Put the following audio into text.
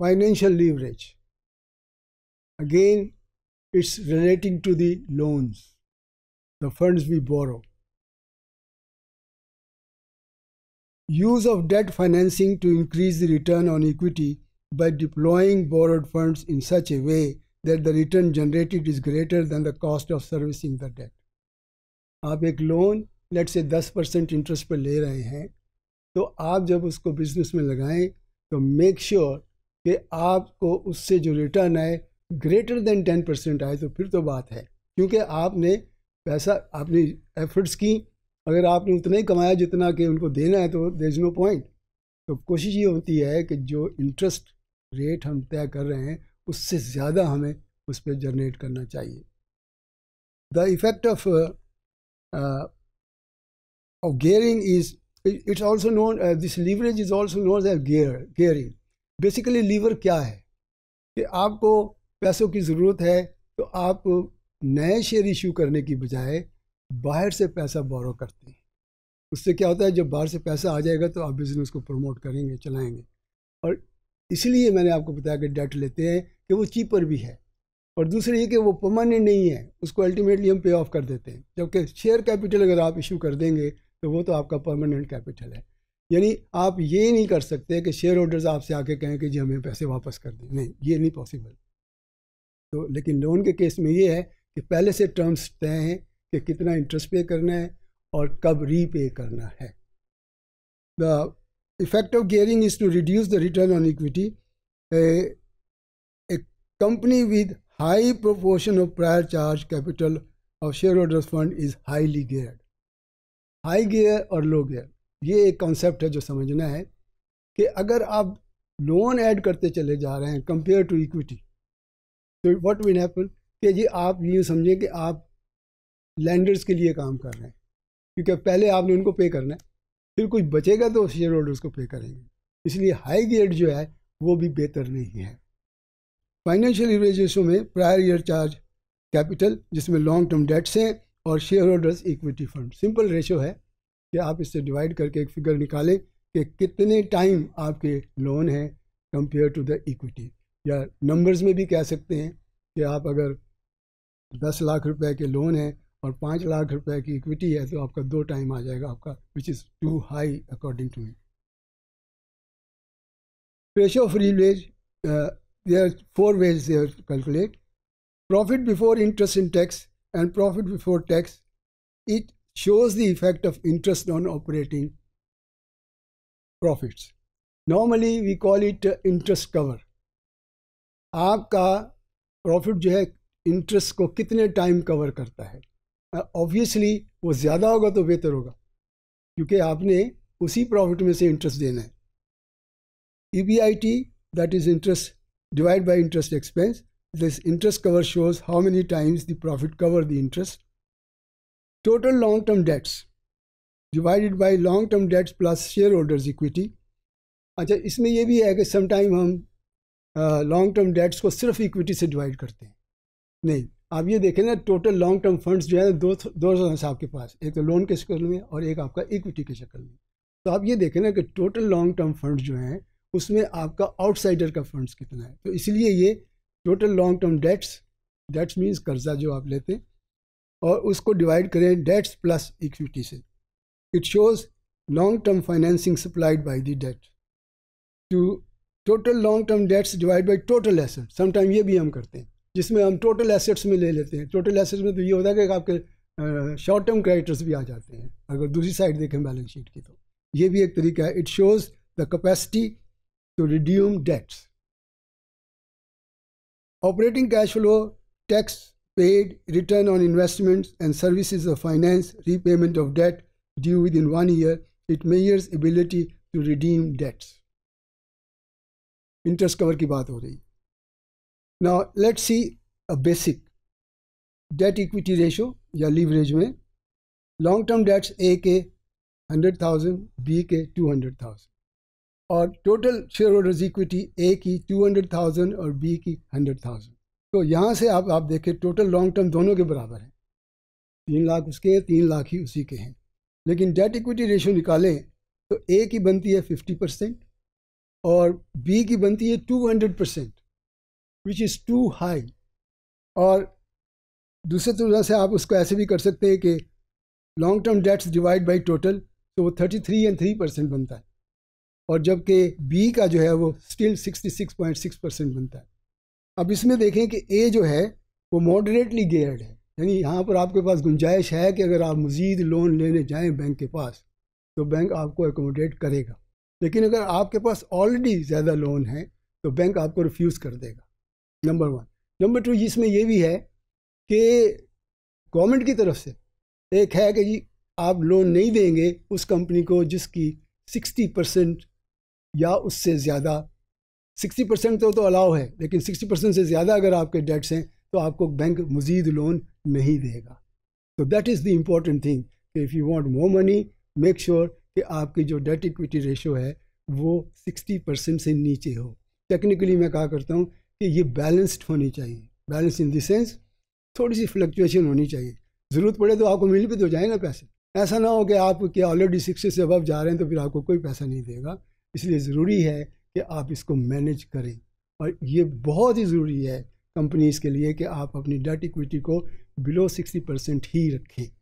financial leverage. Again, it's relating to the loans, the funds we borrow. Use of debt financing to increase the return on equity by deploying borrowed funds in such a way that the return generated is greater than the cost of servicing the debt. आप loan, let's say 10 percent interest, पर ले rahe हैं तो आप jab usko business mein लगाएं to make sure कि आपको उससे जो रिटर्न आए ग्रेटर देन टेन परसेंट आए तो फिर तो बात है क्योंकि आपने पैसा आपने एफर्ट्स की अगर आपने उतना ही कमाया जितना कि उनको देना है तो देर इज़ नो पॉइंट तो कोशिश ये होती है कि जो इंटरेस्ट रेट हम तय कर रहे हैं उससे ज़्यादा हमें उस पर जनरेट करना चाहिए the effect of gearing is it's also known this leverage is also known also uh, basically lever क्या है कि आपको पैसों की ज़रूरत है तो आप नए शेयर इशू करने की बजाय बाहर से पैसा बोरो करते हैं उससे क्या होता है जब बाहर से पैसा आ जाएगा तो आप बिज़नेस को प्रमोट करेंगे चलाएंगे और इसलिए मैंने आपको बताया कि डेट लेते हैं कि वो चीपर भी है और दूसरी ये कि वो परमानेंट नहीं है उसको अल्टीमेटली हम पे ऑफ कर देते हैं जबकि शेयर कैपिटल अगर आप इशू कर देंगे तो वो तो आपका परमानेंट कैपिटल है यानी आप ये नहीं कर सकते कि शेयर होल्डर्स आपसे आके कहें कि जी हमें पैसे वापस कर दें नहीं ये नहीं पॉसिबल तो लेकिन लोन के केस में ये है कि पहले से टर्म्स तय हैं कि कितना इंटरेस्ट पे करना है और कब रीपे करना है the effect of gearing is to reduce the return on equity a company with high proportion of prior charge capital of shareholders fund is highly geared high gear और low gear ये एक concept है जो समझना है कि अगर आप लोन ऐड करते चले जा रहे हैं कंपेयर टू इक्विटी तो व्हाट विल हैपन कि जी आप ये समझें कि आप लैंडर्स के लिए काम कर रहे हैं क्योंकि पहले आपने उनको पे करना है फिर कुछ बचेगा तो शेयर होल्डर्स को पे करेंगे इसलिए हाई गेड जो है वो भी बेहतर नहीं है फाइनेंशियल लिवरेज में प्रायर ईयर चार्ज कैपिटल जिसमें लॉन्ग टर्म डेट्स हैं और shareholders equity fund simple ratio है कि आप इससे डिवाइड करके एक फिगर निकालें कि कितने टाइम आपके लोन हैं कंपेयर टू द इक्विटी या नंबर्स में भी कह सकते हैं कि आप अगर दस लाख रुपए के लोन हैं और पाँच लाख रुपए की इक्विटी है तो आपका दो टाइम आ जाएगा आपका which is too high according to me ratio of leverage there four ways there calculate profit before interest in tax and profit before tax it shows the effect of interest on operating profits. Normally we call it interest cover. आपका profit जो है interest को कितने time cover करता है obviously वो ज़्यादा होगा तो बेहतर होगा क्योंकि आपने उसी प्रॉफिट में से इंटरेस्ट देना है E B I T that is interest divide by interest expense this interest cover shows how many times the profit cover the interest Total long term debts divided by long term debts plus shareholders equity. अच्छा इसमें यह भी है कि sometime हम long term dates को सिर्फ equity से डिवाइड करते हैं नहीं आप ये देखें ना टोटल लॉन्ग टर्म फंड्स जो है दो दो दो सोर्स आपके पास एक तो लोन के शक्ल में और एक आपका इक्विटी के शक्ल में तो आप ये देखें ना कि टोटल लॉन्ग टर्म फंड्स जो हैं उसमें आपका आउटसाइडर का फंड्स कितना है तो इसलिए ये total long term debts debts means कर्जा जो आप लेते हैं और उसको डिवाइड करें डेट्स प्लस इक्विटी से it shows long term financing supplied by the debt to total long term debts divide by total assets sometime ये भी हम करते हैं जिसमें हम टोटल एसेट्स में ले लेते हैं टोटल एसेट्स में तो ये होता है कि आपके शॉर्ट टर्म क्रेडिटर्स भी आ जाते हैं अगर दूसरी साइड देखें बैलेंस शीट की तो ये भी एक तरीका है it shows the capacity to redeem debts operating cash flow tax paid, return on investments and services of finance, repayment of debt due within one year, it measures ability to redeem debts. Interest cover ki baat ho rahi. Now let's see a basic debt equity ratio ya leverage mein. Long term debts A K 100,000, B K 200,000. और total shareholder's equity equity की 200,000 और B की 100,000 तो यहाँ से आप आप देखें टोटल लॉन्ग टर्म दोनों के बराबर है तीन लाख उसके हैं तीन लाख ही उसी के हैं लेकिन डेट इक्विटी रेशियो निकालें तो ए की बनती है फिफ्टी परसेंट और बी की बनती है two hundred percent which is too high और दूसरे तरह से आप उसको ऐसे भी कर सकते हैं कि long term debts divide by total तो वो thirty three and three percent बनता है और जबकि बी का जो है वो still sixty six point six percent बनता है अब इसमें देखें कि ए जो है वो मॉडरेटली गेयर्ड है यानी यहाँ पर आपके पास गुंजाइश है कि अगर आप मज़ीद लोन लेने जाएं बैंक के पास तो बैंक आपको एकोमोडेट करेगा लेकिन अगर आपके पास ऑलरेडी ज़्यादा लोन है तो बैंक आपको रिफ्यूज़ कर देगा नंबर वन नंबर टू इसमें यह भी है कि गवर्नमेंट की तरफ से एक है कि जी आप लोन नहीं देंगे उस कंपनी को जिसकी सिक्सटी परसेंट या उससे ज़्यादा सिक्सटी परसेंट तो, तो, अलाउ है लेकिन सिक्सटी परसेंट से ज़्यादा अगर आपके डेट्स हैं तो आपको बैंक मज़ीद लोन नहीं देगा तो that is the important thing if you want more money make sure कि आपकी जो डेट इक्विटी रेशो है वो सिक्सटी परसेंट से नीचे हो टेक्निकली मैं कहा करता हूँ कि ये बैलेंस्ड होनी चाहिए बैलेंस इन देंस थोड़ी सी फ्लक्चुएशन होनी चाहिए ज़रूरत पड़े तो आपको मिल भी तो जाए ना पैसे ऐसा ना हो कि आप क्या ऑलरेडी सिक्सटी से अब जा रहे हैं तो फिर आपको कोई पैसा नहीं देगा इसलिए ज़रूरी है कि आप इसको मैनेज करें और ये बहुत ही ज़रूरी है कंपनीज़ के लिए कि आप अपनी डेट इक्विटी को बिलो सिक्सटी परसेंट ही रखें